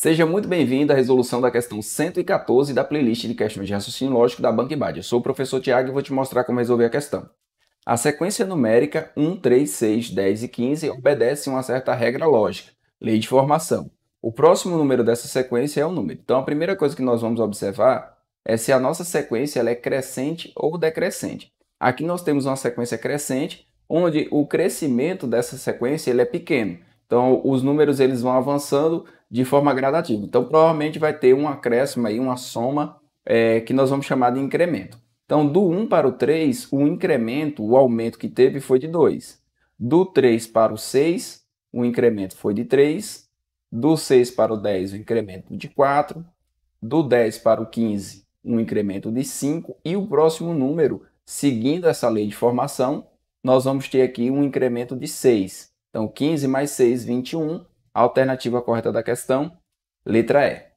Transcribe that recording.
Seja muito bem-vindo à resolução da questão 114 da playlist de questões de raciocínio lógico da Bankbad. Eu sou o professor Tiago e vou te mostrar como resolver a questão. A sequência numérica 1, 3, 6, 10 e 15 obedece uma certa regra lógica, lei de formação. O próximo número dessa sequência é o número. Então a primeira coisa que nós vamos observar é se a nossa sequência é crescente ou decrescente. Aqui nós temos uma sequência crescente, onde o crescimento dessa sequência ele é pequeno. Então os números eles vão avançando de forma gradativa. Então, provavelmente vai ter um acréscimo aí, uma soma é, que nós vamos chamar de incremento. Então, do 1 para o 3, o incremento, o aumento que teve foi de 2. Do 3 para o 6, o incremento foi de 3. Do 6 para o 10, o incremento de 4. Do 10 para o 15, um incremento de 5. E o próximo número, seguindo essa lei de formação, nós vamos ter aqui um incremento de 6. Então, 15 mais 6, 21 alternativa correta da questão, letra E.